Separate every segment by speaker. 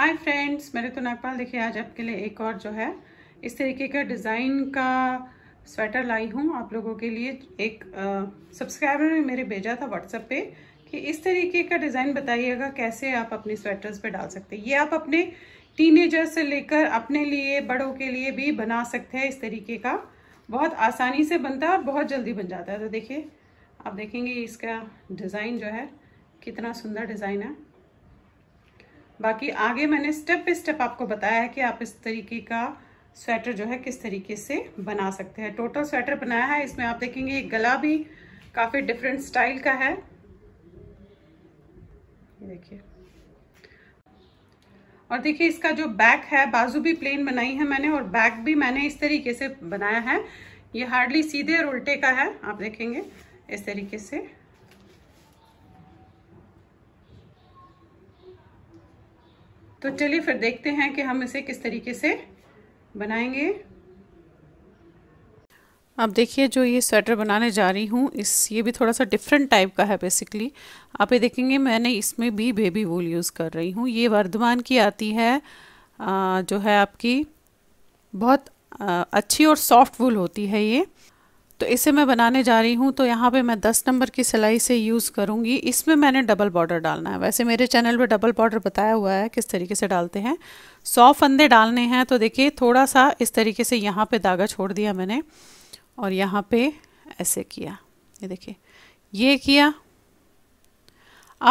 Speaker 1: hi friends मेरे तो नागपाल देखिए आज आपके लिए एक और जो है इस तरीके का डिज़ाइन का स्वेटर लाई हूँ आप लोगों के लिए एक सब्सक्राइबर ने मेरे भेजा था व्हाट्सएप पे कि इस तरीके का डिज़ाइन बताइएगा कैसे आप अपने स्वेटर्स पे डाल सकते हैं ये आप अपने टीनेजर से लेकर अपने लिए बड़ों के लिए भी बना सकते हैं इस तरीके का बहुत आसानी से बनता है और बहुत जल्दी बन जाता है तो देखिए आप देखेंगे इसका डिज़ाइन जो है कितना सुंदर डिज़ाइन है बाकी आगे मैंने स्टेप बाय स्टेप आपको बताया है कि आप इस तरीके का स्वेटर जो है किस तरीके से बना सकते हैं टोटल स्वेटर बनाया है इसमें आप देखेंगे गला भी काफ़ी डिफरेंट स्टाइल का है देखिए और देखिए इसका जो बैक है बाजू भी प्लेन बनाई है मैंने और बैक भी मैंने इस तरीके से बनाया है ये हार्डली सीधे और उल्टे का है आप देखेंगे इस तरीके से तो चलिए फिर देखते हैं कि हम इसे किस तरीके से बनाएंगे आप देखिए जो ये स्वेटर बनाने जा रही हूँ इस ये भी थोड़ा सा डिफरेंट टाइप का है बेसिकली आप ये देखेंगे मैंने इसमें भी बेबी वूल यूज़ कर रही हूँ ये वर्धमान की आती है आ, जो है आपकी बहुत आ, अच्छी और सॉफ्ट वूल होती है ये तो इसे मैं बनाने जा रही हूँ तो यहाँ पे मैं 10 नंबर की सिलाई से यूज़ करूँगी इसमें मैंने डबल बॉर्डर डालना है वैसे मेरे चैनल पे डबल बॉर्डर बताया हुआ है किस तरीके से डालते हैं सौ फंदे डालने हैं तो देखिए थोड़ा सा इस तरीके से यहाँ पे धागा छोड़ दिया मैंने और यहाँ पे ऐसे किया ये देखिए ये किया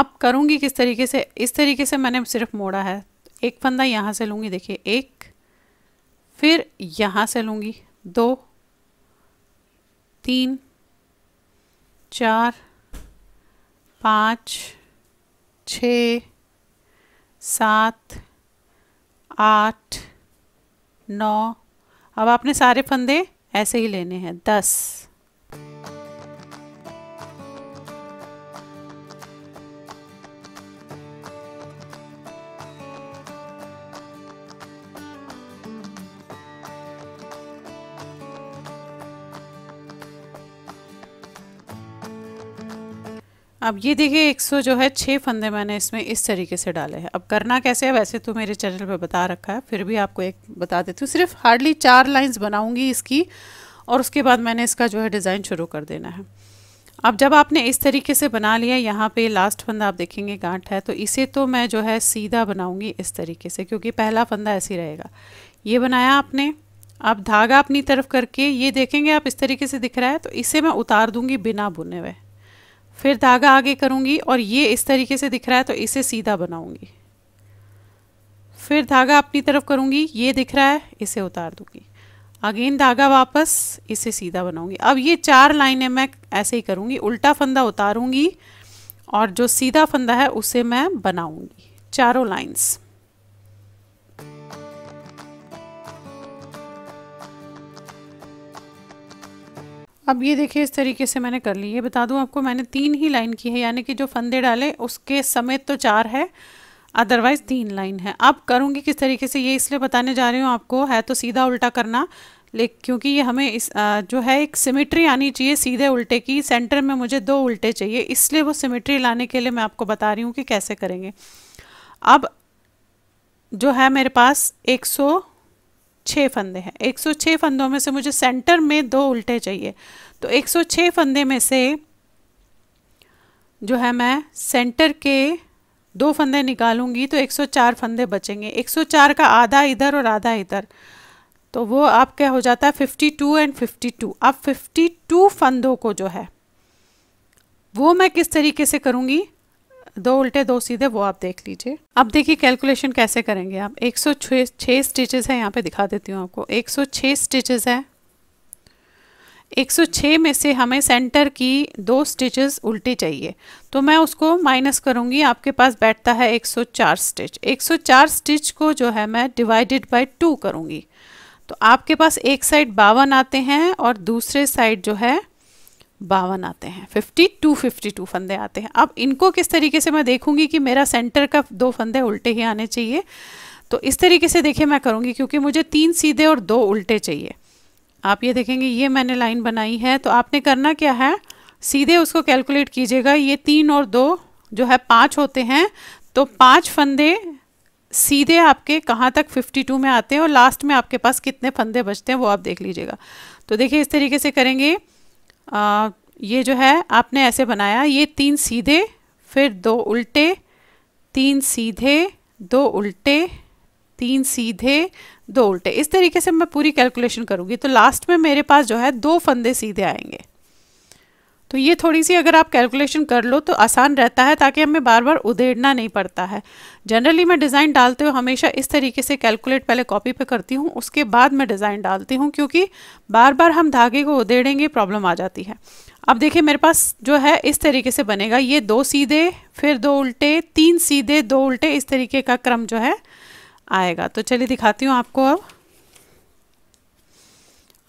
Speaker 1: अब करूँगी किस तरीके से इस तरीके से मैंने सिर्फ मोड़ा है एक फंदा यहाँ से लूँगी देखिए एक फिर यहाँ से लूँगी दो तीन चार पाँच छ सात आठ नौ अब आपने सारे फंदे ऐसे ही लेने हैं दस अब ये देखिए एक सौ जो है छः फंदे मैंने इसमें इस तरीके से डाले हैं अब करना कैसे है वैसे तो मेरे चैनल पे बता रखा है फिर भी आपको एक बता देती हूँ सिर्फ हार्डली चार लाइंस बनाऊँगी इसकी और उसके बाद मैंने इसका जो है डिज़ाइन शुरू कर देना है अब जब आपने इस तरीके से बना लिया यहाँ पे लास्ट फंदा आप देखेंगे गांठ है तो इसे तो मैं जो है सीधा बनाऊँगी इस तरीके से क्योंकि पहला फंदा ऐसे ही रहेगा ये बनाया आपने आप धागा अपनी तरफ करके ये देखेंगे आप इस तरीके से दिख रहा है तो इसे मैं उतार दूँगी बिना बुने हुए फिर धागा आगे करूँगी और ये इस तरीके से दिख रहा है तो इसे सीधा बनाऊँगी फिर धागा अपनी तरफ करूँगी ये दिख रहा है इसे उतार दूँगी अगेन धागा वापस इसे सीधा बनाऊँगी अब ये चार लाइनें मैं ऐसे ही करूँगी उल्टा फंदा उतारूँगी और जो सीधा फंदा है उसे मैं बनाऊँगी चारों लाइन्स अब ये देखिए इस तरीके से मैंने कर ली ये बता दूं आपको मैंने तीन ही लाइन की है यानी कि जो फंदे डाले उसके समेत तो चार है अदरवाइज़ तीन लाइन है अब करूँगी किस तरीके से ये इसलिए बताने जा रही हूँ आपको है तो सीधा उल्टा करना लेकिन क्योंकि ये हमें इस आ, जो है एक सिमेट्री आनी चाहिए सीधे उल्टे की सेंटर में मुझे दो उल्टे चाहिए इसलिए वो सिमेट्री लाने के लिए मैं आपको बता रही हूँ कि कैसे करेंगे अब जो है मेरे पास एक सौ छः फंदे हैं 106 फंदों में से मुझे सेंटर में दो उल्टे चाहिए तो 106 फंदे में से जो है मैं सेंटर के दो फंदे निकालूंगी तो 104 फंदे बचेंगे 104 का आधा इधर और आधा इधर तो वो आप क्या हो जाता है 52 एंड 52 अब 52 फंदों को जो है वो मैं किस तरीके से करूँगी दो उल्टे दो सीधे वो आप देख लीजिए अब देखिए कैलकुलेशन कैसे करेंगे आप 106 छः स्टिचेस है यहाँ पे दिखा देती हूँ आपको 106 स्टिचेस है 106 में से हमें सेंटर की दो स्टिचेस उल्टी चाहिए तो मैं उसको माइनस करूँगी आपके पास बैठता है 104 स्टिच 104 स्टिच को जो है मैं डिवाइडेड बाय टू करूँगी तो आपके पास एक साइड बावन आते हैं और दूसरे साइड जो है बावन आते हैं फिफ्टी टू फिफ्टी टू फंदे आते हैं अब इनको किस तरीके से मैं देखूंगी कि मेरा सेंटर का दो फंदे उल्टे ही आने चाहिए तो इस तरीके से देखिए मैं करूँगी क्योंकि मुझे तीन सीधे और दो उल्टे चाहिए आप ये देखेंगे ये मैंने लाइन बनाई है तो आपने करना क्या है सीधे उसको कैलकुलेट कीजिएगा ये तीन और दो जो है पाँच होते हैं तो पाँच फंदे सीधे आपके कहाँ तक 52 में आते हैं और लास्ट में आपके पास कितने फंदे बचते हैं वो आप देख लीजिएगा तो देखिए इस तरीके से करेंगे ये जो है आपने ऐसे बनाया ये तीन सीधे फिर दो उल्टे तीन सीधे दो उल्टे तीन सीधे दो उल्टे इस तरीके से मैं पूरी कैलकुलेशन करूँगी तो लास्ट में मेरे पास जो है दो फंदे सीधे आएंगे तो ये थोड़ी सी अगर आप कैलकुलेशन कर लो तो आसान रहता है ताकि हमें बार बार उधेड़ना नहीं पड़ता है जनरली मैं डिज़ाइन डालते हुए हमेशा इस तरीके से कैलकुलेट पहले कॉपी पे करती हूँ उसके बाद मैं डिज़ाइन डालती हूँ क्योंकि बार बार हम धागे को उधेड़ेंगे प्रॉब्लम आ जाती है अब देखिए मेरे पास जो है इस तरीके से बनेगा ये दो सीधे फिर दो उल्टे तीन सीधे दो उल्टे इस तरीके का क्रम जो है आएगा तो चलिए दिखाती हूँ आपको अब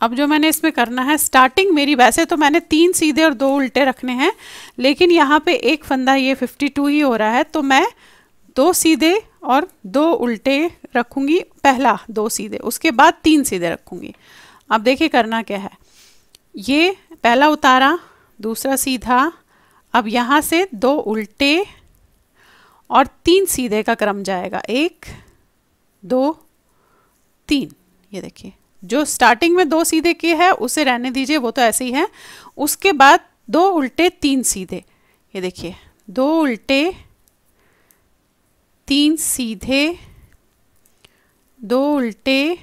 Speaker 1: अब जो मैंने इसमें करना है स्टार्टिंग मेरी वैसे तो मैंने तीन सीधे और दो उल्टे रखने हैं लेकिन यहाँ पे एक फंदा ये 52 ही हो रहा है तो मैं दो सीधे और दो उल्टे रखूँगी पहला दो सीधे उसके बाद तीन सीधे रखूँगी अब देखिए करना क्या है ये पहला उतारा दूसरा सीधा अब यहाँ से दो उल्टे और तीन सीधे का क्रम जाएगा एक दो तीन ये देखिए जो स्टार्टिंग में दो सीधे किए हैं उसे रहने दीजिए वो तो ऐसे ही है उसके बाद दो उल्टे तीन सीधे ये देखिए दो उल्टे तीन सीधे दो उल्टे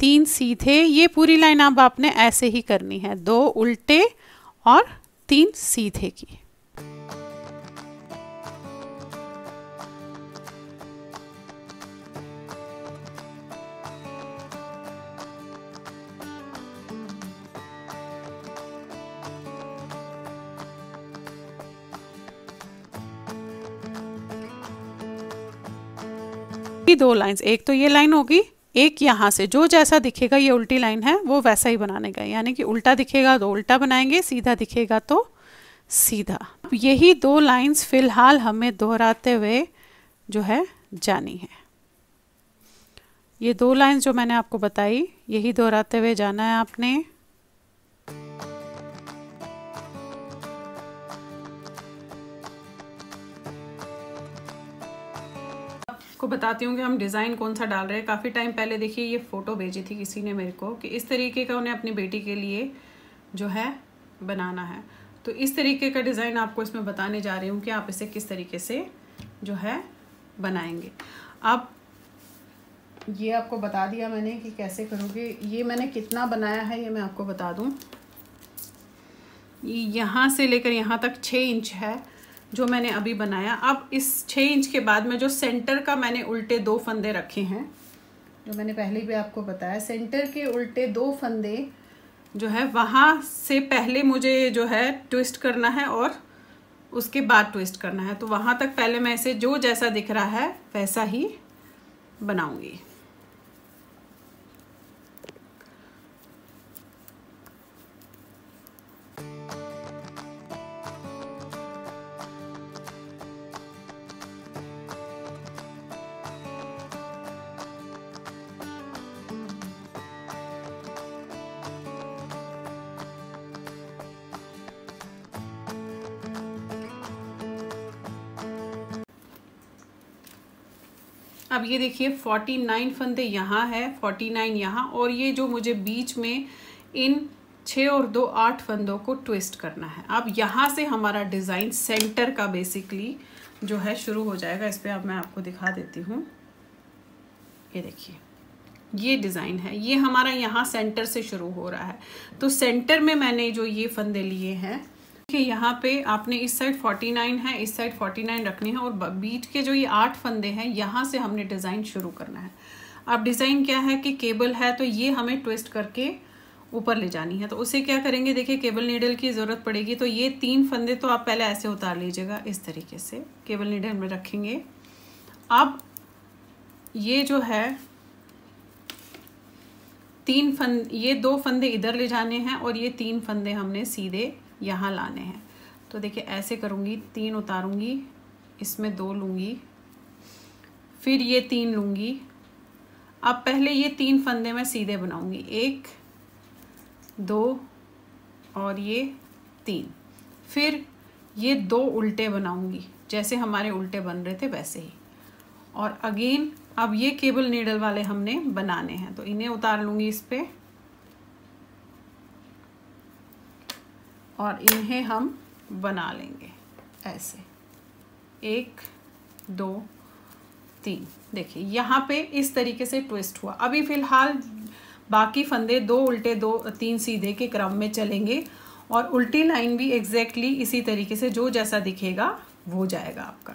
Speaker 1: तीन सीधे ये पूरी लाइन अब आपने ऐसे ही करनी है दो उल्टे और तीन सीधे की दो लाइंस एक तो ये लाइन होगी एक यहाँ से जो जैसा दिखेगा ये उल्टी लाइन है वो वैसा ही बनाने का यानी कि उल्टा दिखेगा तो उल्टा बनाएंगे सीधा दिखेगा तो सीधा यही दो लाइंस फिलहाल हमें दोहराते हुए जो है जानी है ये दो लाइंस जो मैंने आपको बताई यही दोहराते हुए जाना है आपने आपको बताती हूँ कि हम डिज़ाइन कौन सा डाल रहे हैं काफ़ी टाइम पहले देखिए ये फ़ोटो भेजी थी किसी ने मेरे को कि इस तरीके का उन्हें अपनी बेटी के लिए जो है बनाना है तो इस तरीके का डिज़ाइन आपको इसमें बताने जा रही हूँ कि आप इसे किस तरीके से जो है बनाएंगे आप ये आपको बता दिया मैंने कि कैसे करोगे ये मैंने कितना बनाया है ये मैं आपको बता दूँ यहाँ से लेकर यहाँ तक छः इंच है जो मैंने अभी बनाया अब इस छः इंच के बाद में जो सेंटर का मैंने उल्टे दो फंदे रखे हैं जो मैंने पहले भी आपको बताया सेंटर के उल्टे दो फंदे जो है वहाँ से पहले मुझे जो है ट्विस्ट करना है और उसके बाद ट्विस्ट करना है तो वहाँ तक पहले मैं इसे जो जैसा दिख रहा है वैसा ही बनाऊंगी ये देखिए फोर्टी नाइन फंदे यहाँ है फोर्टी नाइन यहाँ और ये जो मुझे बीच में इन छः और दो आठ फंदों को ट्विस्ट करना है अब यहाँ से हमारा डिज़ाइन सेंटर का बेसिकली जो है शुरू हो जाएगा इस पर अब मैं आपको दिखा देती हूँ ये देखिए ये डिज़ाइन है ये हमारा यहाँ सेंटर से शुरू हो रहा है तो सेंटर में मैंने जो ये फंदे लिए हैं देखिए यहाँ पे आपने इस साइड 49 है इस साइड 49 रखनी है और बीच के जो ये आठ फंदे हैं यहाँ से हमने डिज़ाइन शुरू करना है अब डिज़ाइन क्या है कि केबल है तो ये हमें ट्विस्ट करके ऊपर ले जानी है तो उसे क्या करेंगे देखिए केबल नीडल की ज़रूरत पड़ेगी तो ये तीन फंदे तो आप पहले ऐसे उतार लीजिएगा इस तरीके से केबल नीडल में रखेंगे अब ये जो है तीन फंद ये दो फंदे इधर ले जाने हैं और ये तीन फंदे हमने सीधे यहाँ लाने हैं तो देखिए ऐसे करूँगी तीन उतारूँगी इसमें दो लूँगी फिर ये तीन लूँगी अब पहले ये तीन फंदे मैं सीधे बनाऊँगी एक दो और ये तीन फिर ये दो उल्टे बनाऊँगी जैसे हमारे उल्टे बन रहे थे वैसे ही और अगेन अब ये केबल नीडल वाले हमने बनाने हैं तो इन्हें उतार लूँगी इस पर और इन्हें हम बना लेंगे ऐसे एक दो तीन देखिए यहाँ पे इस तरीके से ट्विस्ट हुआ अभी फ़िलहाल बाकी फंदे दो उल्टे दो तीन सीधे के क्रम में चलेंगे और उल्टी लाइन भी एग्जैक्टली इसी तरीके से जो जैसा दिखेगा वो जाएगा आपका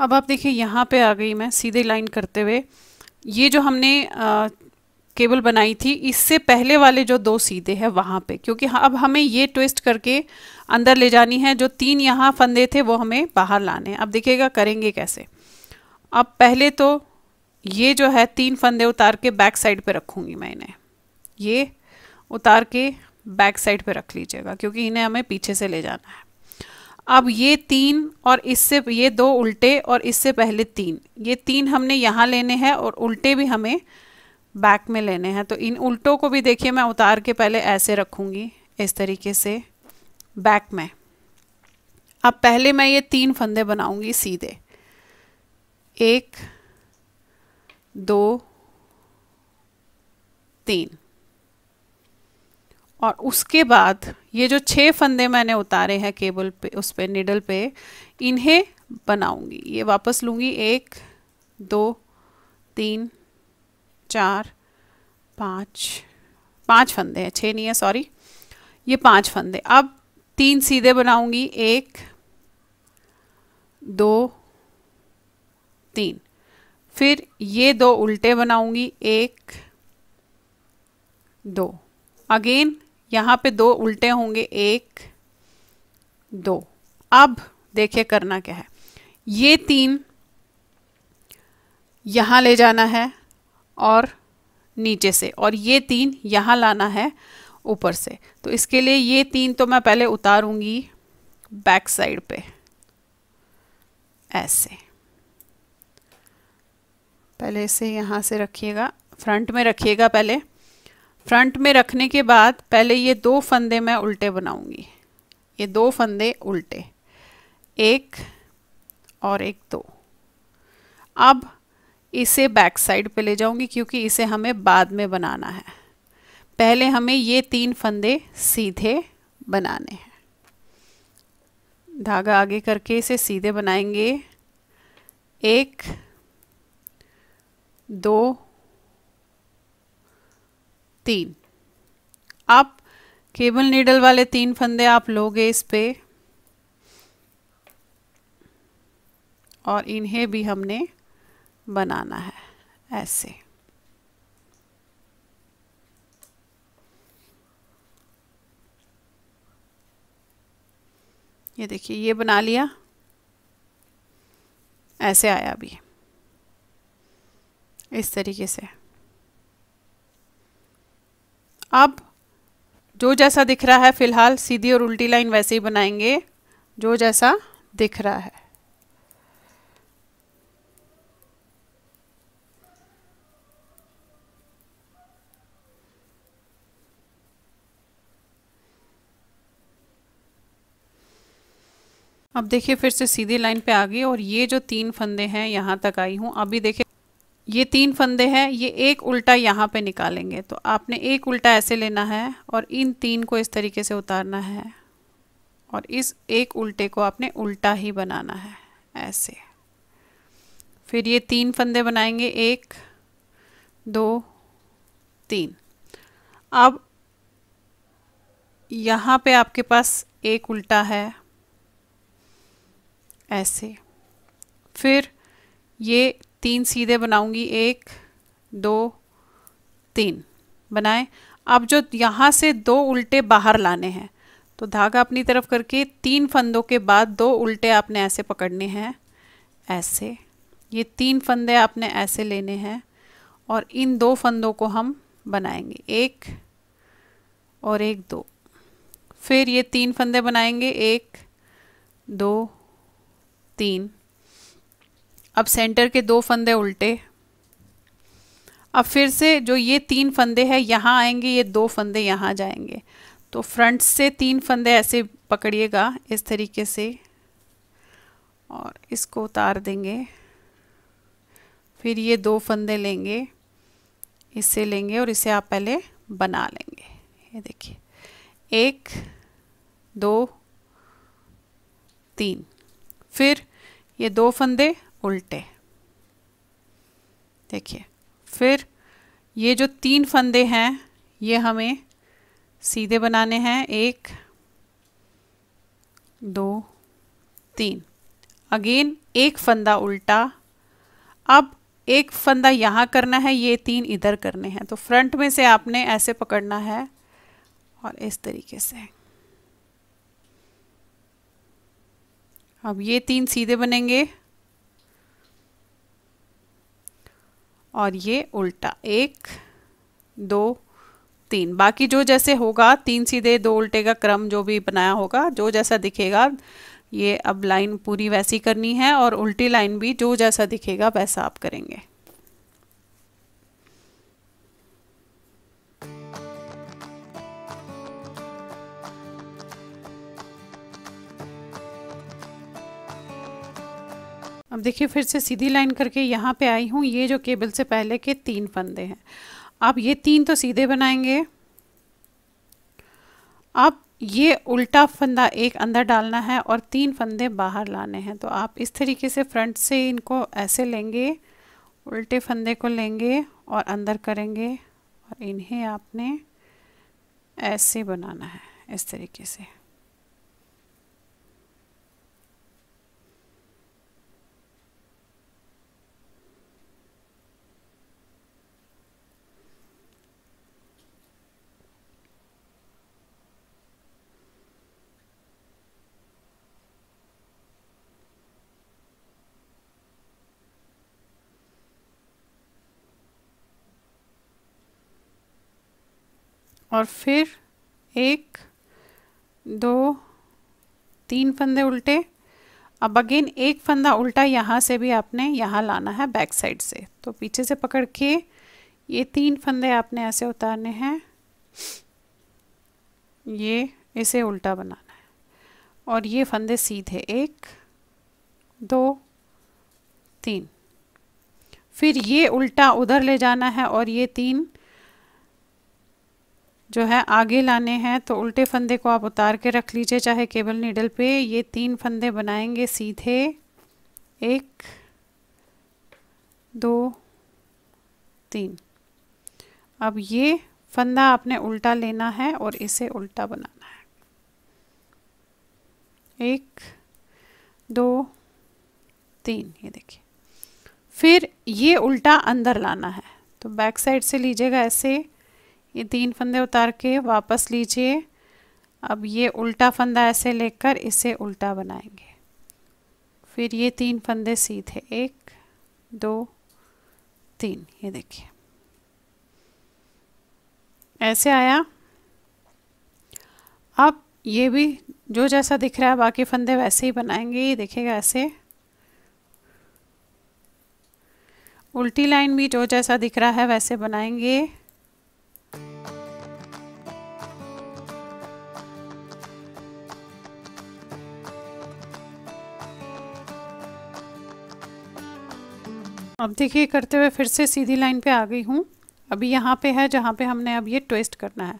Speaker 1: अब आप देखिए यहाँ पे आ गई मैं सीधे लाइन करते हुए ये जो हमने आ, केबल बनाई थी इससे पहले वाले जो दो सीधे हैं वहाँ पे क्योंकि अब हमें ये ट्विस्ट करके अंदर ले जानी है जो तीन यहाँ फंदे थे वो हमें बाहर लाने हैं अब देखिएगा करेंगे कैसे अब पहले तो ये जो है तीन फंदे उतार के बैक साइड पे रखूँगी मैं इन्हें ये उतार के बैक साइड पे रख लीजिएगा क्योंकि इन्हें हमें पीछे से ले जाना है अब ये तीन और इससे ये दो उल्टे और इससे पहले तीन ये तीन हमने यहाँ लेने हैं और उल्टे भी हमें बैक में लेने हैं तो इन उल्टों को भी देखिए मैं उतार के पहले ऐसे रखूँगी इस तरीके से बैक में अब पहले मैं ये तीन फंदे बनाऊँगी सीधे एक दो तीन और उसके बाद ये जो छः फंदे मैंने उतारे हैं केबल पे उस पर निडल पे इन्हें बनाऊंगी ये वापस लूँगी एक दो तीन चार पाँच पाँच फंदे हैं छः नहीं है सॉरी ये पाँच फंदे अब तीन सीधे बनाऊंगी एक दो तीन फिर ये दो उल्टे बनाऊंगी एक दो अगेन यहाँ पे दो उल्टे होंगे एक दो अब देखिए करना क्या है ये तीन यहाँ ले जाना है और नीचे से और ये तीन यहाँ लाना है ऊपर से तो इसके लिए ये तीन तो मैं पहले उतारूंगी बैक साइड पे ऐसे पहले इसे यहाँ से रखिएगा फ्रंट में रखिएगा पहले फ्रंट में रखने के बाद पहले ये दो फंदे मैं उल्टे बनाऊंगी ये दो फंदे उल्टे एक और एक दो अब इसे बैक साइड पे ले जाऊंगी क्योंकि इसे हमें बाद में बनाना है पहले हमें ये तीन फंदे सीधे बनाने हैं धागा आगे करके इसे सीधे बनाएंगे एक दो तीन आप केबल नीडल वाले तीन फंदे आप लोगे इस पे और इन्हें भी हमने बनाना है ऐसे ये देखिए ये बना लिया ऐसे आया अभी इस तरीके से अब जो जैसा दिख रहा है फिलहाल सीधी और उल्टी लाइन वैसे ही बनाएंगे जो जैसा दिख रहा है अब देखिए फिर से सीधी लाइन पे आ गई और ये जो तीन फंदे हैं यहाँ तक आई हूँ अभी देखिए ये तीन फंदे हैं ये एक उल्टा यहाँ पे निकालेंगे तो आपने एक उल्टा ऐसे लेना है और इन तीन को इस तरीके से उतारना है और इस एक उल्टे को आपने उल्टा ही बनाना है ऐसे फिर ये तीन फंदे बनाएंगे एक दो तीन अब यहाँ पे आपके पास एक उल्टा है ऐसे फिर ये तीन सीधे बनाऊंगी एक दो तीन बनाए अब जो यहाँ से दो उल्टे बाहर लाने हैं तो धागा अपनी तरफ करके तीन फंदों के बाद दो उल्टे आपने ऐसे पकड़ने हैं ऐसे ये तीन फंदे आपने ऐसे लेने हैं और इन दो फंदों को हम बनाएंगे एक और एक दो फिर ये तीन फंदे बनाएंगे एक दो तीन अब सेंटर के दो फंदे उल्टे अब फिर से जो ये तीन फंदे हैं यहाँ आएंगे ये दो फंदे यहाँ जाएंगे तो फ्रंट से तीन फंदे ऐसे पकड़िएगा इस तरीके से और इसको उतार देंगे फिर ये दो फंदे लेंगे इससे लेंगे और इसे आप पहले बना लेंगे ये देखिए एक दो तीन फिर ये दो फंदे उल्टे देखिए फिर ये जो तीन फंदे हैं ये हमें सीधे बनाने हैं एक दो तीन अगेन एक फंदा उल्टा अब एक फंदा यहाँ करना है ये तीन इधर करने हैं तो फ्रंट में से आपने ऐसे पकड़ना है और इस तरीके से अब ये तीन सीधे बनेंगे और ये उल्टा एक दो तीन बाकी जो जैसे होगा तीन सीधे दो उल्टे का क्रम जो भी बनाया होगा जो जैसा दिखेगा ये अब लाइन पूरी वैसी करनी है और उल्टी लाइन भी जो जैसा दिखेगा वैसा आप करेंगे अब देखिए फिर से सीधी लाइन करके यहाँ पे आई हूँ ये जो केबल से पहले के तीन फंदे हैं अब ये तीन तो सीधे बनाएंगे अब ये उल्टा फंदा एक अंदर डालना है और तीन फंदे बाहर लाने हैं तो आप इस तरीके से फ्रंट से इनको ऐसे लेंगे उल्टे फंदे को लेंगे और अंदर करेंगे और इन्हें आपने ऐसे बनाना है इस तरीके से और फिर एक दो तीन फंदे उल्टे अब अगेन एक फंदा उल्टा यहाँ से भी आपने यहाँ लाना है बैक साइड से तो पीछे से पकड़ के ये तीन फंदे आपने ऐसे उतारने हैं ये इसे उल्टा बनाना है और ये फंदे सीधे एक दो तीन फिर ये उल्टा उधर ले जाना है और ये तीन जो है आगे लाने हैं तो उल्टे फंदे को आप उतार के रख लीजिए चाहे केबल नीडल पे ये तीन फंदे बनाएंगे सीधे एक दो तीन अब ये फंदा आपने उल्टा लेना है और इसे उल्टा बनाना है एक दो तीन ये देखिए फिर ये उल्टा अंदर लाना है तो बैक साइड से लीजिएगा ऐसे ये तीन फंदे उतार के वापस लीजिए अब ये उल्टा फंदा ऐसे लेकर इसे उल्टा बनाएंगे फिर ये तीन फंदे सीधे एक दो तीन ये देखिए ऐसे आया अब ये भी जो जैसा दिख रहा है बाकी फंदे वैसे ही बनाएंगे ये देखेगा ऐसे उल्टी लाइन भी जो जैसा दिख रहा है वैसे बनाएंगे अब देखिए करते हुए फिर से सीधी लाइन पे आ गई हूँ अभी यहाँ पे है जहाँ पे हमने अब ये ट्विस्ट करना है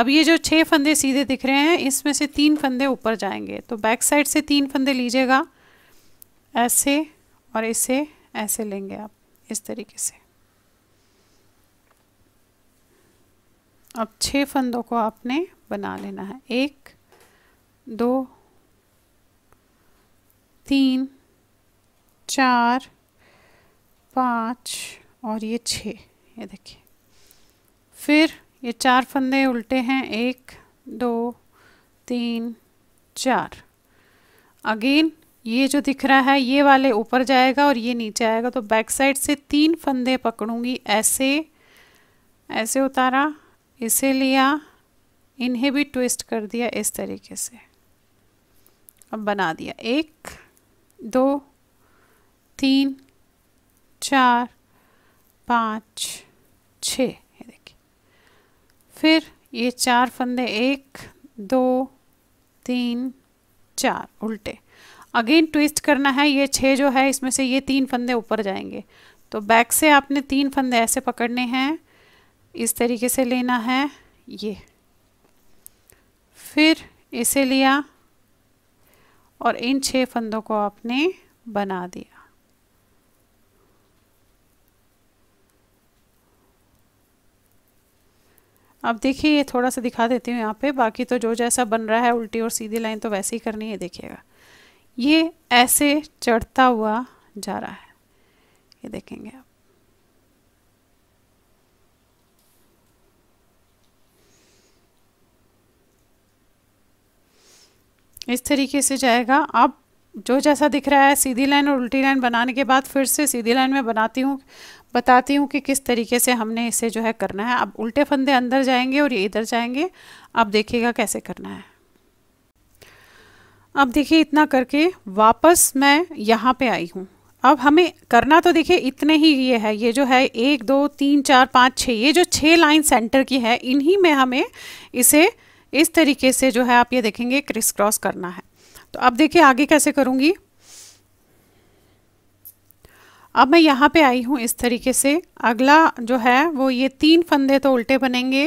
Speaker 1: अब ये जो छः फंदे सीधे दिख रहे हैं इसमें से तीन फंदे ऊपर जाएंगे तो बैक साइड से तीन फंदे लीजिएगा ऐसे और इसे ऐसे लेंगे आप इस तरीके से अब छः फंदों को आपने बना लेना है एक दो तीन चार पाँच और ये छः ये देखिए फिर ये चार फंदे उल्टे हैं एक दो तीन चार अगेन ये जो दिख रहा है ये वाले ऊपर जाएगा और ये नीचे आएगा तो बैक साइड से तीन फंदे पकड़ूंगी ऐसे ऐसे उतारा इसे लिया इन्हें भी ट्विस्ट कर दिया इस तरीके से अब बना दिया एक दो तीन चार पाँच छ फिर ये चार फंदे एक दो तीन चार उल्टे अगेन ट्विस्ट करना है ये छः जो है इसमें से ये तीन फंदे ऊपर जाएंगे तो बैक से आपने तीन फंदे ऐसे पकड़ने हैं इस तरीके से लेना है ये फिर इसे लिया और इन छः फंदों को आपने बना दिया अब देखिए ये थोड़ा सा दिखा देती हूँ यहाँ पे बाकी तो जो जैसा बन रहा है उल्टी और सीधी लाइन तो वैसे ही करनी है देखिएगा ये ऐसे चढ़ता हुआ जा रहा है ये देखेंगे आप इस तरीके से जाएगा अब जो जैसा दिख रहा है सीधी लाइन और उल्टी लाइन बनाने के बाद फिर से सीधी लाइन में बनाती हूँ बताती हूँ कि किस तरीके से हमने इसे जो है करना है अब उल्टे फंदे अंदर जाएंगे और ये इधर जाएंगे आप देखिएगा कैसे करना है अब देखिए इतना करके वापस मैं यहाँ पे आई हूँ अब हमें करना तो देखिए इतने ही ये है ये जो है एक दो तीन चार पाँच छः ये जो छः लाइन सेंटर की है इन्हीं में हमें इसे इस तरीके से जो है आप ये देखेंगे क्रिस क्रॉस करना है तो अब देखिए आगे कैसे करूँगी अब मैं यहाँ पे आई हूँ इस तरीके से अगला जो है वो ये तीन फंदे तो उल्टे बनेंगे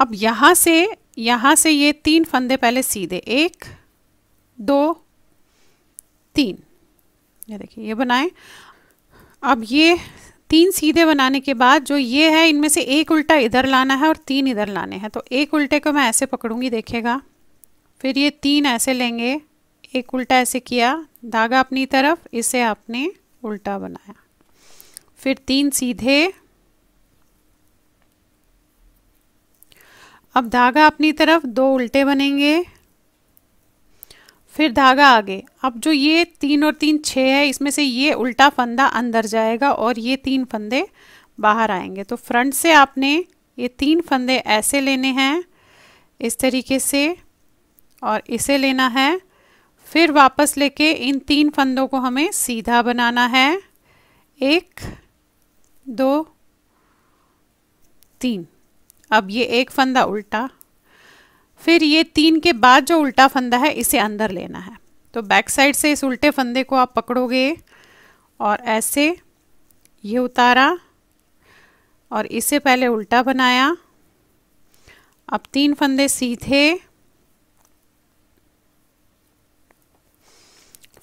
Speaker 1: अब यहाँ से यहाँ से ये तीन फंदे पहले सीधे एक दो तीन ये देखिए ये बनाएं अब ये तीन सीधे बनाने के बाद जो ये है इनमें से एक उल्टा इधर लाना है और तीन इधर लाने हैं तो एक उल्टे को मैं ऐसे पकड़ूंगी देखेगा फिर ये तीन ऐसे लेंगे एक उल्टा ऐसे किया धागा अपनी तरफ इसे आपने उल्टा बनाया फिर तीन सीधे अब धागा अपनी तरफ दो उल्टे बनेंगे फिर धागा आगे अब जो ये तीन और तीन छः है इसमें से ये उल्टा फंदा अंदर जाएगा और ये तीन फंदे बाहर आएंगे तो फ्रंट से आपने ये तीन फंदे ऐसे लेने हैं इस तरीके से और इसे लेना है फिर वापस लेके इन तीन फंदों को हमें सीधा बनाना है एक दो तीन अब ये एक फंदा उल्टा फिर ये तीन के बाद जो उल्टा फंदा है इसे अंदर लेना है तो बैक साइड से इस उल्टे फंदे को आप पकड़ोगे और ऐसे ये उतारा और इसे पहले उल्टा बनाया अब तीन फंदे सीधे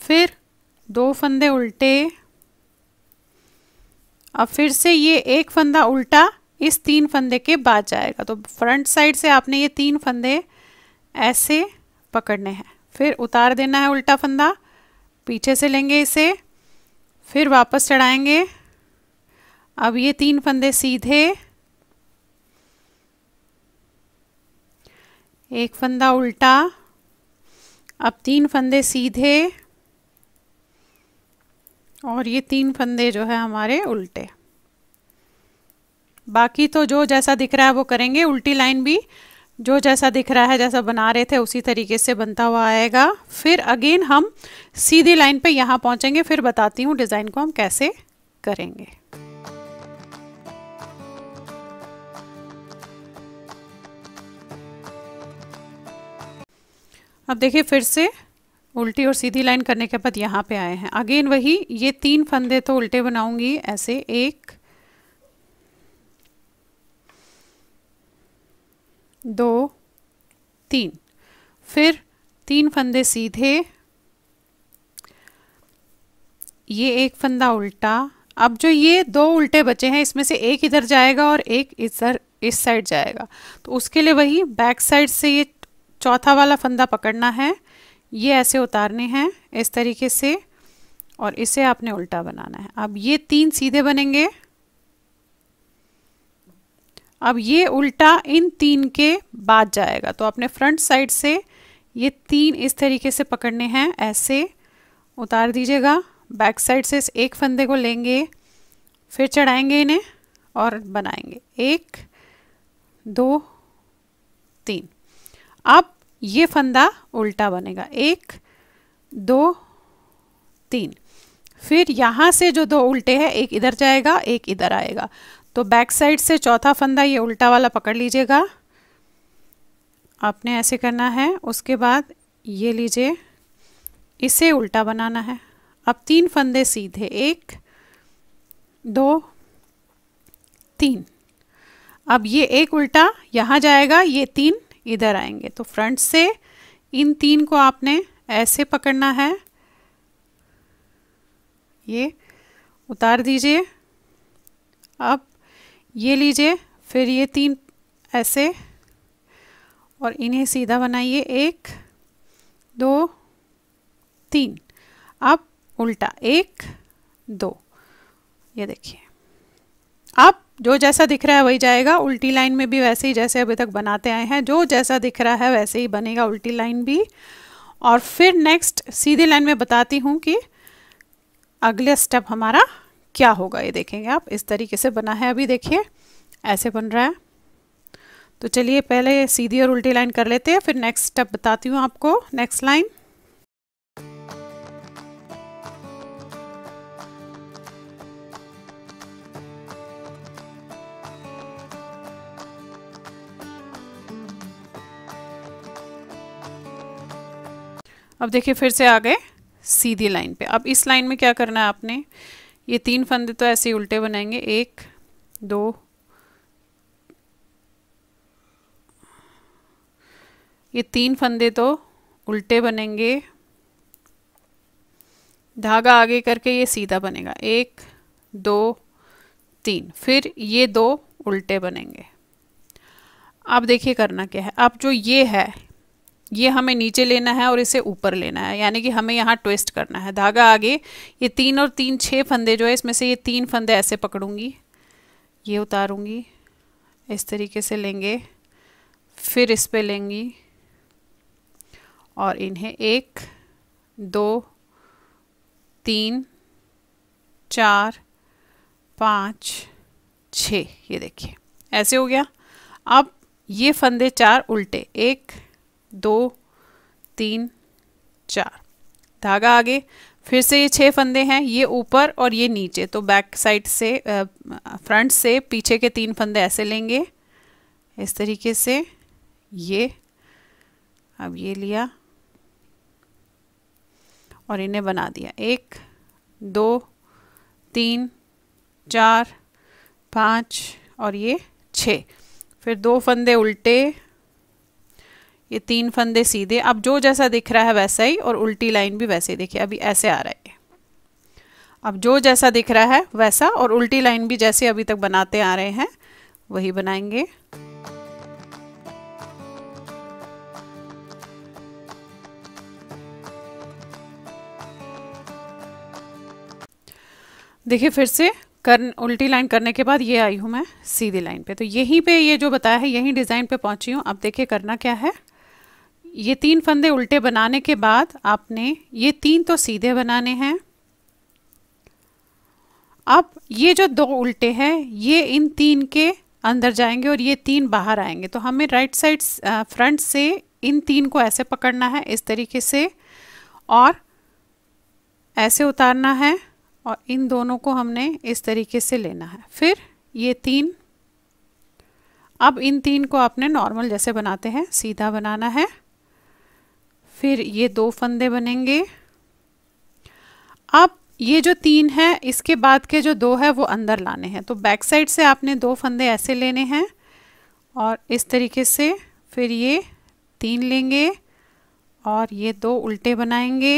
Speaker 1: फिर दो फंदे उल्टे अब फिर से ये एक फंदा उल्टा इस तीन फंदे के बाद जाएगा तो फ्रंट साइड से आपने ये तीन फंदे ऐसे पकड़ने हैं फिर उतार देना है उल्टा फंदा पीछे से लेंगे इसे फिर वापस चढ़ाएंगे अब ये तीन फंदे सीधे एक फंदा उल्टा अब तीन फंदे सीधे और ये तीन फंदे जो है हमारे उल्टे बाकी तो जो जैसा दिख रहा है वो करेंगे उल्टी लाइन भी जो जैसा दिख रहा है जैसा बना रहे थे उसी तरीके से बनता हुआ आएगा फिर अगेन हम सीधी लाइन पे यहाँ पहुँचेंगे फिर बताती हूँ डिज़ाइन को हम कैसे करेंगे अब देखिए फिर से उल्टी और सीधी लाइन करने के बाद यहाँ पे आए हैं अगेन वही ये तीन फंदे तो उल्टे बनाऊंगी ऐसे एक दो तीन फिर तीन फंदे सीधे ये एक फंदा उल्टा अब जो ये दो उल्टे बचे हैं इसमें से एक इधर जाएगा और एक इधर इस साइड जाएगा तो उसके लिए वही बैक साइड से ये चौथा वाला फंदा पकड़ना है ये ऐसे उतारने हैं इस तरीके से और इसे आपने उल्टा बनाना है अब ये तीन सीधे बनेंगे अब ये उल्टा इन तीन के बाद जाएगा तो आपने फ्रंट साइड से ये तीन इस तरीके से पकड़ने हैं ऐसे उतार दीजिएगा बैक साइड से इस एक फंदे को लेंगे फिर चढ़ाएंगे इन्हें और बनाएंगे एक दो तीन अब ये फंदा उल्टा बनेगा एक दो तीन फिर यहाँ से जो दो उल्टे हैं एक इधर जाएगा एक इधर आएगा तो बैक साइड से चौथा फंदा ये उल्टा वाला पकड़ लीजिएगा आपने ऐसे करना है उसके बाद ये लीजिए इसे उल्टा बनाना है अब तीन फंदे सीधे एक दो तीन अब ये एक उल्टा यहाँ जाएगा ये तीन इधर आएंगे तो फ्रंट से इन तीन को आपने ऐसे पकड़ना है ये उतार दीजिए अब ये लीजिए फिर ये तीन ऐसे और इन्हें सीधा बनाइए एक दो तीन अब उल्टा एक दो ये देखिए अब जो जैसा दिख रहा है वही जाएगा उल्टी लाइन में भी वैसे ही जैसे अभी तक बनाते आए हैं जो जैसा दिख रहा है वैसे ही बनेगा उल्टी लाइन भी और फिर नेक्स्ट सीधी लाइन में बताती हूँ कि अगला स्टेप हमारा क्या होगा ये देखेंगे आप इस तरीके से बना है अभी देखिए ऐसे बन रहा है तो चलिए पहले सीधी और उल्टी लाइन कर लेते हैं फिर नेक्स्ट स्टेप बताती हूँ आपको नेक्स्ट लाइन अब देखिए फिर से आ गए सीधी लाइन पे अब इस लाइन में क्या करना है आपने ये तीन फंदे तो ऐसे ही उल्टे बनाएंगे एक दो ये तीन फंदे तो उल्टे बनेंगे धागा आगे करके ये सीधा बनेगा एक दो तीन फिर ये दो उल्टे बनेंगे अब देखिए करना क्या है अब जो ये है ये हमें नीचे लेना है और इसे ऊपर लेना है यानी कि हमें यहाँ ट्विस्ट करना है धागा आगे ये तीन और तीन छः फंदे जो है इसमें से ये तीन फंदे ऐसे पकड़ूंगी ये उतारूंगी इस तरीके से लेंगे फिर इस पर लेंगी और इन्हें एक दो तीन चार पाँच छ ये देखिए ऐसे हो गया अब ये फंदे चार उल्टे एक दो तीन चार धागा आगे फिर से ये छह फंदे हैं ये ऊपर और ये नीचे तो बैक साइड से फ्रंट से पीछे के तीन फंदे ऐसे लेंगे इस तरीके से ये अब ये लिया और इन्हें बना दिया एक दो तीन चार पाँच और ये छः फिर दो फंदे उल्टे ये तीन फंदे सीधे अब जो जैसा दिख रहा है वैसा ही और उल्टी लाइन भी वैसे ही देखिए अभी ऐसे आ रहा है अब जो जैसा दिख रहा है वैसा और उल्टी लाइन भी जैसे अभी तक बनाते आ रहे हैं वही बनाएंगे देखिए फिर से कर उल्टी लाइन करने के बाद ये आई हूँ मैं सीधी लाइन पे तो यहीं पे ये जो बताया है यहीं डिज़ाइन पे पहुँची हूँ अब देखिए करना क्या है ये तीन फंदे उल्टे बनाने के बाद आपने ये तीन तो सीधे बनाने हैं अब ये जो दो उल्टे हैं ये इन तीन के अंदर जाएंगे और ये तीन बाहर आएंगे तो हमें राइट साइड फ्रंट से इन तीन को ऐसे पकड़ना है इस तरीके से और ऐसे उतारना है और इन दोनों को हमने इस तरीके से लेना है फिर ये तीन अब इन तीन को आपने नॉर्मल जैसे बनाते हैं सीधा बनाना है फिर ये दो फंदे बनेंगे अब ये जो तीन है इसके बाद के जो दो है वो अंदर लाने हैं तो बैक साइड से आपने दो फंदे ऐसे लेने हैं और इस तरीके से फिर ये तीन लेंगे और ये दो उल्टे बनाएंगे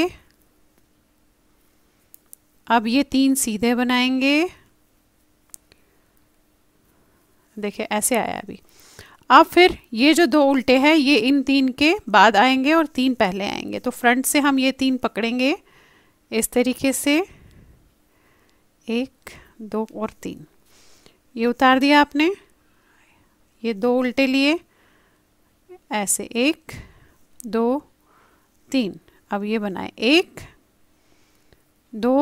Speaker 1: अब ये तीन सीधे बनाएंगे देखिए ऐसे आया अभी अब फिर ये जो दो उल्टे हैं ये इन तीन के बाद आएंगे और तीन पहले आएंगे तो फ्रंट से हम ये तीन पकड़ेंगे इस तरीके से एक दो और तीन ये उतार दिया आपने ये दो उल्टे लिए ऐसे एक दो तीन अब ये बनाए एक दो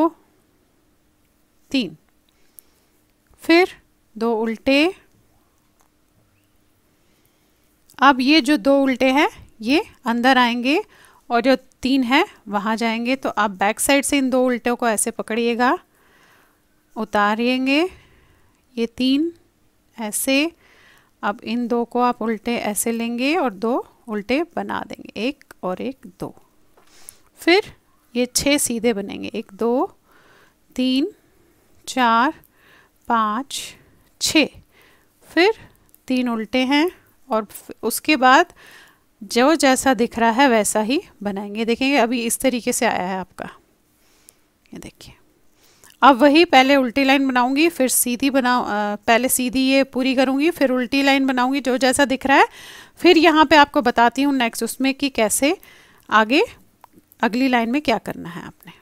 Speaker 1: तीन फिर दो उल्टे अब ये जो दो उल्टे हैं ये अंदर आएंगे और जो तीन है वहाँ जाएंगे तो आप बैक साइड से इन दो उल्टों को ऐसे पकड़िएगा उतारिएंगे ये तीन ऐसे अब इन दो को आप उल्टे ऐसे लेंगे और दो उल्टे बना देंगे एक और एक दो फिर ये छः सीधे बनेंगे एक दो तीन चार पाँच छ फिर तीन उल्टे हैं और उसके बाद जो जैसा दिख रहा है वैसा ही बनाएंगे देखेंगे अभी इस तरीके से आया है आपका ये देखिए अब वही पहले उल्टी लाइन बनाऊंगी फिर सीधी बनाऊ पहले सीधी ये पूरी करूंगी फिर उल्टी लाइन बनाऊंगी जो जैसा दिख रहा है फिर यहाँ पे आपको बताती हूँ नेक्स्ट उसमें कि कैसे आगे अगली लाइन में क्या करना है आपने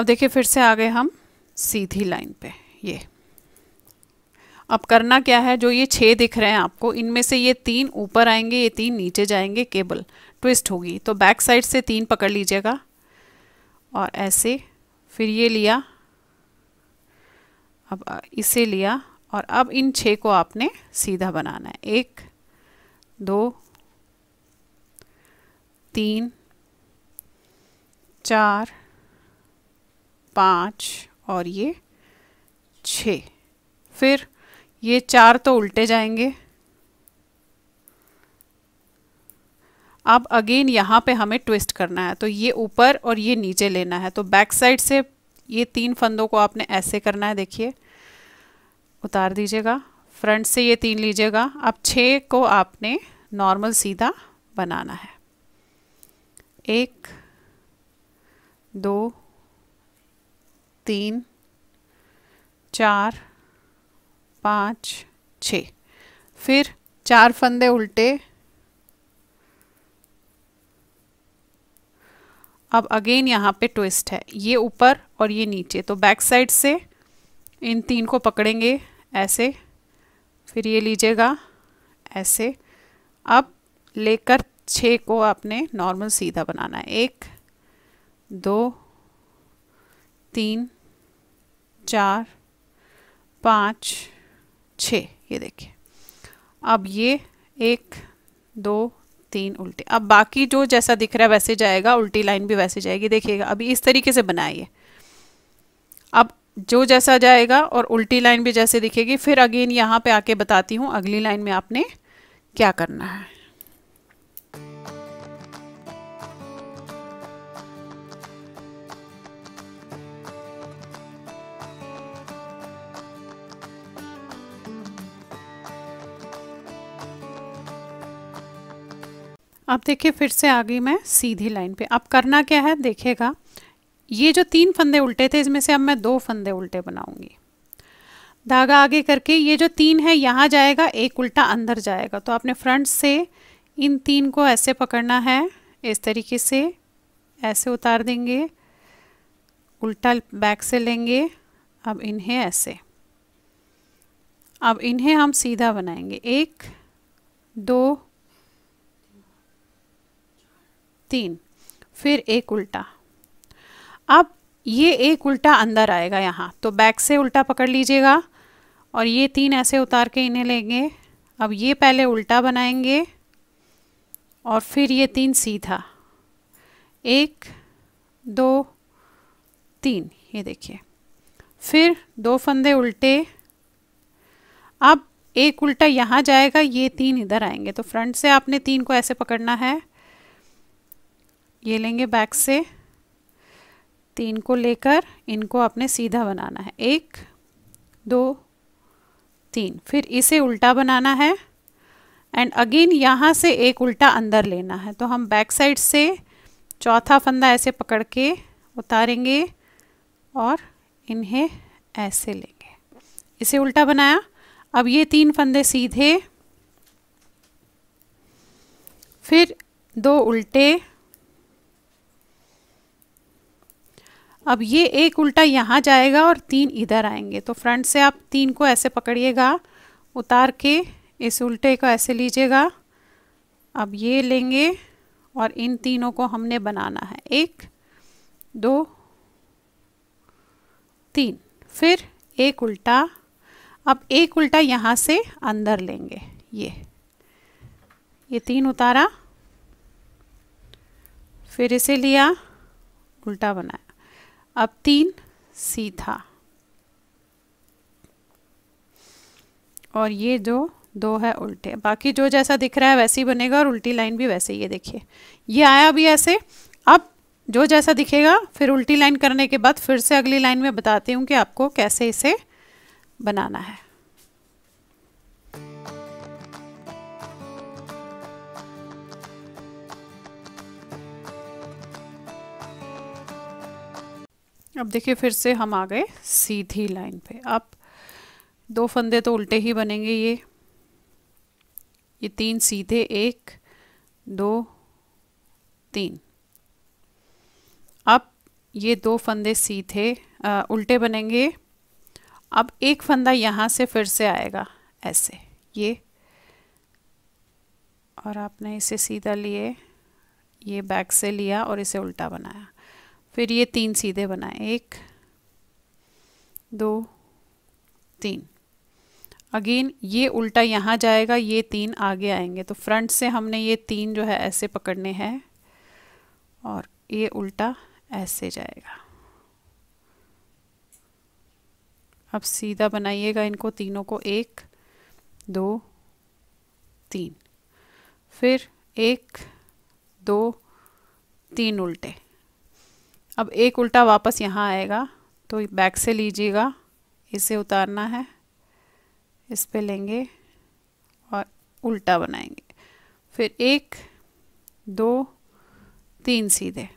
Speaker 1: अब देखिए फिर से आ गए हम सीधी लाइन पे ये अब करना क्या है जो ये छः दिख रहे हैं आपको इनमें से ये तीन ऊपर आएंगे ये तीन नीचे जाएंगे केबल ट्विस्ट होगी तो बैक साइड से तीन पकड़ लीजिएगा और ऐसे फिर ये लिया अब इसे लिया और अब इन छः को आपने सीधा बनाना है एक दो तीन चार पाँच और ये छ फिर ये चार तो उल्टे जाएंगे अब अगेन यहाँ पे हमें ट्विस्ट करना है तो ये ऊपर और ये नीचे लेना है तो बैक साइड से ये तीन फंदों को आपने ऐसे करना है देखिए उतार दीजिएगा फ्रंट से ये तीन लीजिएगा अब छः को आपने नॉर्मल सीधा बनाना है एक दो तीन चार पाँच छ फिर चार फंदे उल्टे अब अगेन यहाँ पे ट्विस्ट है ये ऊपर और ये नीचे तो बैक साइड से इन तीन को पकड़ेंगे ऐसे फिर ये लीजिएगा ऐसे अब लेकर छः को आपने नॉर्मल सीधा बनाना है एक दो तीन चार पाँच छ ये देखिए अब ये एक दो तीन उल्टे अब बाकी जो जैसा दिख रहा है वैसे जाएगा उल्टी लाइन भी वैसे जाएगी देखिएगा अभी इस तरीके से बनाइए अब जो जैसा जाएगा और उल्टी लाइन भी जैसे दिखेगी फिर अगेन यहाँ पे आके बताती हूँ अगली लाइन में आपने क्या करना है अब देखिए फिर से आ गई मैं सीधी लाइन पे अब करना क्या है देखेगा ये जो तीन फंदे उल्टे थे इसमें से अब मैं दो फंदे उल्टे बनाऊंगी धागा आगे करके ये जो तीन है यहाँ जाएगा एक उल्टा अंदर जाएगा तो आपने फ्रंट से इन तीन को ऐसे पकड़ना है इस तरीके से ऐसे उतार देंगे उल्टा बैक से लेंगे अब इन्हें ऐसे अब इन्हें हम सीधा बनाएंगे एक दो तीन फिर एक उल्टा अब ये एक उल्टा अंदर आएगा यहाँ तो बैक से उल्टा पकड़ लीजिएगा और ये तीन ऐसे उतार के इन्हें लेंगे अब ये पहले उल्टा बनाएंगे और फिर ये तीन सीधा एक दो तीन ये देखिए फिर दो फंदे उल्टे अब एक उल्टा यहाँ जाएगा ये तीन इधर आएंगे तो फ्रंट से आपने तीन को ऐसे पकड़ना है ये लेंगे बैक से तीन को लेकर इनको आपने सीधा बनाना है एक दो तीन फिर इसे उल्टा बनाना है एंड अगेन यहाँ से एक उल्टा अंदर लेना है तो हम बैक साइड से चौथा फंदा ऐसे पकड़ के उतारेंगे और इन्हें ऐसे लेंगे इसे उल्टा बनाया अब ये तीन फंदे सीधे फिर दो उल्टे अब ये एक उल्टा यहाँ जाएगा और तीन इधर आएंगे तो फ्रंट से आप तीन को ऐसे पकड़िएगा उतार के इस उल्टे को ऐसे लीजिएगा अब ये लेंगे और इन तीनों को हमने बनाना है एक दो तीन फिर एक उल्टा अब एक उल्टा यहाँ से अंदर लेंगे ये ये तीन उतारा फिर इसे लिया उल्टा बनाया अब तीन सीधा और ये जो दो है उल्टे बाकी जो जैसा दिख रहा है वैसे ही बनेगा और उल्टी लाइन भी वैसे ही ये देखिए ये आया भी ऐसे अब जो जैसा दिखेगा फिर उल्टी लाइन करने के बाद फिर से अगली लाइन में बताती हूँ कि आपको कैसे इसे बनाना है अब देखिए फिर से हम आ गए सीधी लाइन पे अब दो फंदे तो उल्टे ही बनेंगे ये ये तीन सीधे एक दो तीन अब ये दो फंदे सीधे आ, उल्टे बनेंगे अब एक फंदा यहाँ से फिर से आएगा ऐसे ये और आपने इसे सीधा लिए ये बैक से लिया और इसे उल्टा बनाया फिर ये तीन सीधे बनाए एक दो तीन अगेन ये उल्टा यहाँ जाएगा ये तीन आगे आएंगे तो फ्रंट से हमने ये तीन जो है ऐसे पकड़ने हैं और ये उल्टा ऐसे जाएगा अब सीधा बनाइएगा इनको तीनों को एक दो तीन फिर एक दो तीन उल्टे अब एक उल्टा वापस यहाँ आएगा तो बैक से लीजिएगा इसे उतारना है इस पर लेंगे और उल्टा बनाएंगे फिर एक दो तीन सीधे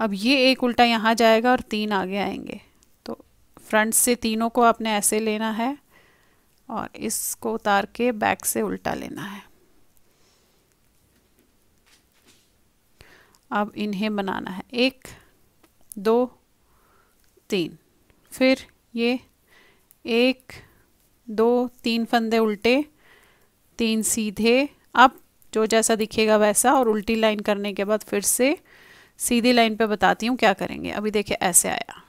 Speaker 1: अब ये एक उल्टा यहाँ जाएगा और तीन आगे आएंगे तो फ्रंट से तीनों को आपने ऐसे लेना है और इसको उतार के बैक से उल्टा लेना है अब इन्हें बनाना है एक दो तीन फिर ये एक दो तीन फंदे उल्टे तीन सीधे अब जो जैसा दिखेगा वैसा और उल्टी लाइन करने के बाद फिर से सीधी लाइन पे बताती हूँ क्या करेंगे अभी देखिए ऐसे आया